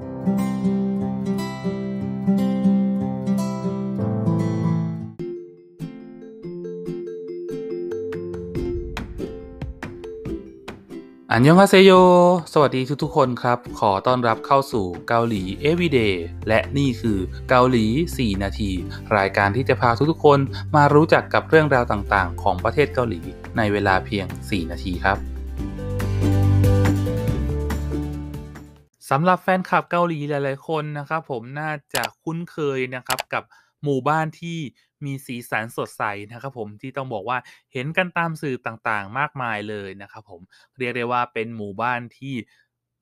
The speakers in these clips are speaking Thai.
อันยองฮาเซโยสวัสดีทุกๆคนครับ ขอต้อนรับเข้าสู่เกาหลี Everyday และนี่คือเกาหลี 4 นาที รายการที่จะพาทุกๆคนมารู้จักกับเรื่องราวต่างๆ ของประเทศเกาหลีในเวลาเพียง 4 นาทีครับสำหรับแฟนคลับเกาหลีหลายๆ คนนะครับผมน่าจะคุ้นเคยนะครับกับหมู่บ้านที่มีสีสันสดใสนะครับ ผมที่ต้องบอกว่าเห็นกันตามสื่อต่างๆ มากมายเลยนะครับผมเรียกได้ว่าเป็นหมู่บ้านที่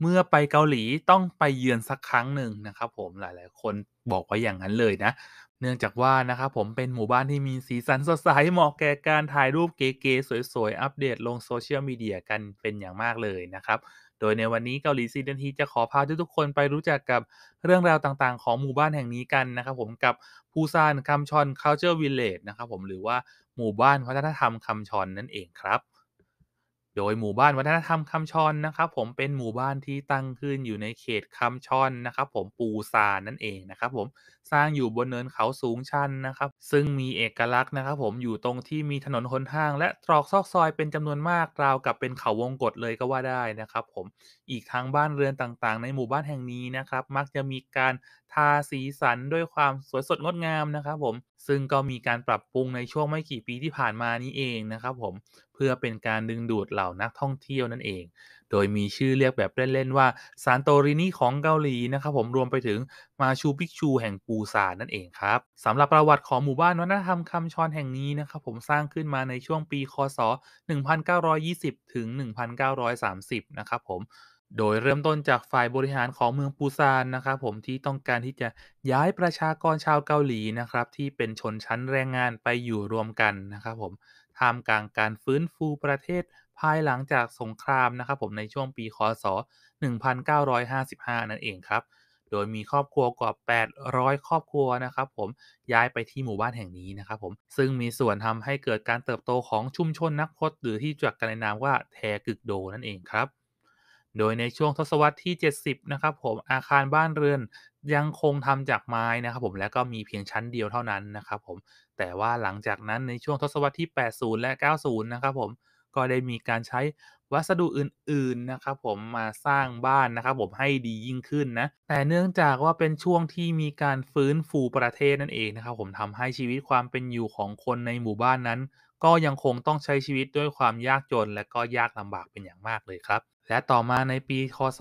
เมื่อไปเกาหลีต้องไปเยือนสักครั้งหนึ่งนะครับผมหลายๆ คนบอกว่าอย่างนั้นเลยนะเนื่อง จากว่า นะ ครับ ผมเป็น หมู่บ้านที่มีสีสันสดใสเหมาะแก่การถ่ายรูปเก๋ๆสวย ๆ อัปเดตลงโซเชียลมีเดียกันเป็นอย่างมากเลย นะ ครับ โดยในวันนี้เกาหลีซีนทีจะขอ พาทุกๆคนไปรู้จักกับเรื่องราวต่าง ๆของหมู่บ้านแห่งนี้กัน นะ ครับ ผมกับปูซานคัมชอนคาลเจอร์วิลเลจนะครับผมหรือว่าหมู่บ้านวัฒนธรรมคัมชอนนั่นเองครับโดยหมู่บ้านวัฒนธรรมคำชอนนะครับผมเป็นหมู่บ้านที่ตั้งขึ้นอยู่ในเขตคำชอนนะครับผมปูซานนั่นเองนะครับผมสร้างอยู่บนเนินเขาสูงชันนะครับซึ่งมีเอกลักษณ์นะครับผมอยู่ตรงที่มีถนนหนทางและตรอกซอกซอย เป็นจำนวนมากราว กับเป็นเขาวงกฏเลยก็ว่าได้นะครับผมอีกทางบ้านเรือนต่าง ๆ ในหมู่บ้านแห่งนี้นะครับมักจะมีการทาสีสันด้วยความสวยสดงดงามนะครับผม ซึ่งก็มีการปรับปรุงในช่วงไม่กี่ปีที่ผ่านมานี้เองนะครับผมเพื่อเป็นการดึงดูดเหล่านักท่องเที่ยวนั่นเอง โดยมีชื่อเรียกแบบเล่นๆว่าซานโตรินีของเกาหลีนะครับผมรวมไปถึงมาชูปิกชูแห่งปูซานนั่นเองครับสำหรับประวัติของหมู่บ้านวัฒนธรรมคำชอนแห่งนี้นะครับผมสร้างขึ้นมาในช่วงปีคศ1920ถึง1930นะครับผมโดยเริ่มต้นจากฝ่ายบริหารของเมืองปูซานนะครับผมที่ต้องการที่จะย้ายประชากรชาวเกาหลีนะครับที่เป็นชนชั้นแรงงานไปอยู่รวมกันนะครับผมท่ามกลางการฟื้นฟูประเทศภายหลังจากสงครามนะครับ ผมในช่วงปีคศ 1955 นั่นเองครับ โดยมีครอบครัวกว่า 800 ครอบครัวนะครับผมย้ายไปที่หมู่บ้านแห่งนี้นะครับผมซึ่งมีส่วนทำให้เกิดการเติบโตของชุมชนนักพจน์หรือที่จักกันในนามว่า แทกึกโดนั่นเองครับโดย ในช่วงทศวรรษที่ 70 นะ ครับ ผมอาคารบ้านเรือน ยังคงทำจากไม้นะ ครับ ผมและก็มีเพียงชั้นเดียวเท่านั้นนะ ครับ ผมแต่ว่าหลังจากนั้นในช่วงทศวรรษที่ 80 และ 90 นะ ครับ ผมก็ได้มีการใช้วัสดุอื่น ๆ นะ ครับผมมาสร้างบ้าน นะ ครับ ผมให้ดียิ่งขึ้นนะแต่เนื่องจากว่าเป็นช่วงที่มีการฟื้นฟูประเทศนั่นเองนะครับผมทำให้ชีวิตความเป็นอยู่ของคนในหมู่บ้านนั้น ก็ยังคงต้องใช้ชีวิตด้วยความยากจน และก็ยากลำบากเป็นอย่างมากเลยครับและต่อมาในปี คศ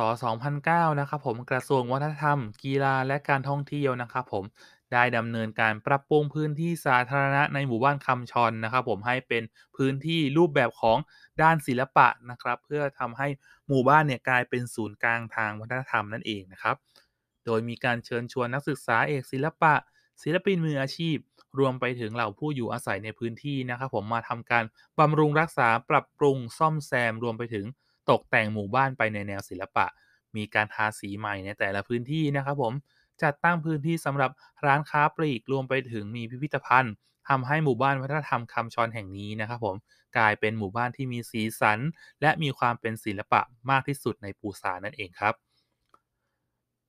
2009นะครับผม กระทรวงวัฒนธรรม กีฬา และการท่องเที่ยวนะครับผม ได้ดำเนินการปรับปรุงพื้นที่สาธารณะในหมู่บ้านคำชอนนะครับผม ให้เป็นพื้นที่รูปแบบของด้านศิลปะนะครับ เพื่อทำให้หมู่บ้านเนี่ยกลายเป็นศูนย์กลางทางวัฒนธรรมนั่นเองนะครับ โดยมีการเชิญชวนนักศึกษาเอกศิลปะ ศิลปินมืออาชีพ รวมไปถึงเหล่าผู้อยู่อาศัยในพื้นที่นะครับผม มาทำการบำรุงรักษา ปรับปรุง ซ่อมแซม รวมไปถึงตกแต่งหมู่บ้านไปในแนวศิลปะ มีการทาสีใหม่ในแต่ละพื้นที่นะครับผม จัดตั้งพื้นที่สำหรับร้านค้าปลีกรวมไปถึงมีพิพิธภัณฑ์ ทำให้หมู่บ้านวัฒนธรรมคำชอนแห่งนี้นะครับผม กลายเป็นหมู่บ้านที่มีสีสัน และมีความเป็นศิลปะมากที่สุดในปูซานั่นเองครับ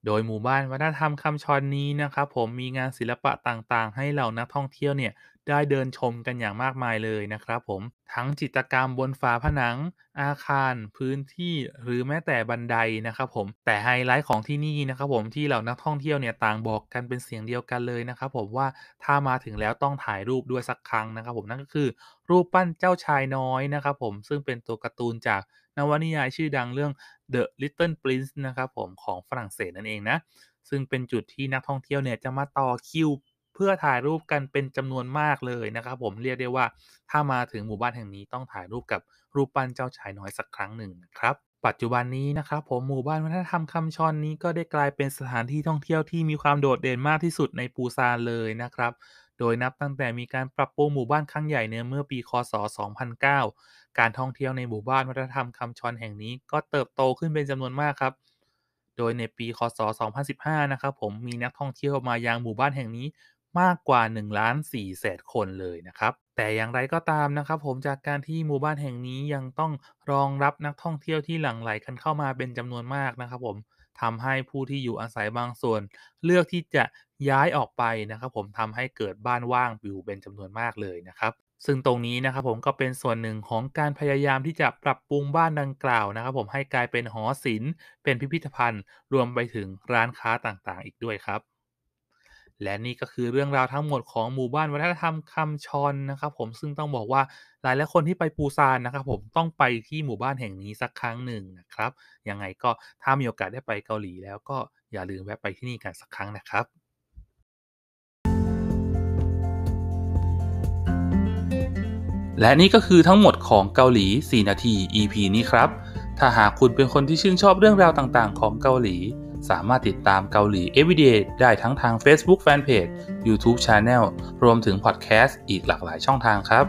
โดย หมู่บ้านวัฒนธรรมคำชอนนี้นะครับผมมีงานศิลปะต่างๆ ให้เหล่านักท่องเที่ยวเนี่ยได้เดินชมกันอย่างมากมายเลยนะครับผมทั้งจิตรกรรมบนฝาผนังอาคารพื้นที่หรือแม้แต่บันไดนะครับผมแต่ไฮไลท์ของที่นี่นะครับผมที่เหล่านักท่องเที่ยวเนี่ยต่างบอกกันเป็นเสียงเดียวกันเลยนะครับผมว่าถ้ามาถึงแล้วต้องถ่ายรูปด้วยสักครั้งนะครับผมนั่นก็คือรูปปั้นเจ้าชายน้อยนะครับผมซึ่งเป็นตัวการ์ตูนจากนวนิยายชื่อดังเรื่อง The Little Prince นะครับผมของฝรั่งเศสนั่นเองนะ ซึ่งเป็นจุดที่นักท่องเที่ยวเนี่ยจะมาต่อคิวเพื่อถ่ายรูปกันเป็นจำนวนมากเลยนะครับผมเรียกได้ว่า ถ้ามาถึงหมู่บ้านแห่งนี้ต้องถ่ายรูปกับรูปปั้นเจ้าชายน้อยสักครั้งหนึ่งนะครับปัจจุบันนี้นะครับ ผมหมู่บ้านวัฒนธรรมคำชอน นี้ก็ได้กลายเป็นสถานที่ท่องเที่ยวที่มีความโดดเด่นมากที่สุดในปูซานเลยนะครับ โดยนับตั้งแต่มีการ ปรับปรุง หมู่บ้านครั้งใหญ่ เนื้อเมื่อ ปีคศ 2009 การท่อง เที่ยวใน หมู่บ้านวัฒนธรรมคำชอนแห่งนี้ ก็เติบโตขึ้นเป็นจำนวนมากครับโดยในปีคศ 2015 นะครับผมมีนักท่องเที่ยวมายังหมู่บ้านแห่งนี้มากกว่า1ล้าน4แสนคนเลยนะครับแต่อย่างไรก็ตามนะครับผมจากการที่หมู่บ้านแห่งนี้ยังต้องรองรับนักท่องเที่ยวที่หลั่งไหลกันเข้ามาเป็นจำนวนมากนะครับ ผมทำให้ผู้ที่อยู่อาศัยบางส่วน เลือกที่จะย้ายออกไปนะครับผมทำให้เกิดบ้านว่างอยู่เป็นจำนวนมากเลยนะครับ ซึ่งตรงนี้นะครับผมก็เป็นส่วนหนึ่งของการพยายามที่จะปรับปรุงบ้านดังกล่าวนะครับผมให้กลายเป็นหอศิลป์เป็นพิพิธภัณฑ์รวมไปถึงร้านค้าต่างๆ อีกด้วยครับและนี่ก็คือเรื่องราวทั้งหมดของหมู่บ้านวัฒนธรรมคำชอนนะครับผมซึ่งต้องบอกว่าหลายหลายคนที่ไปปูซานนะครับผมต้องไปที่หมู่บ้านแห่งนี้สักครั้งหนึ่งนะครับ ยังไงก็ถ้ามีโอกาสได้ไปเกาหลีแล้วก็อย่าลืมแวะไปที่นี่กันสักครั้งนะครับ และนี่ก็คือทั้งหมดของเกาหลี4นาที EP นี้ครับ ถ้าหากคุณเป็นคนที่ชื่นชอบเรื่องราวต่าง ๆ ของเกาหลีสามารถติดตามเกาหลี Everyday ได้ทั้งทาง Facebook Fanpage YouTube Channel รวมถึงพอดแคสต์อีกหลากหลายช่องทางครับ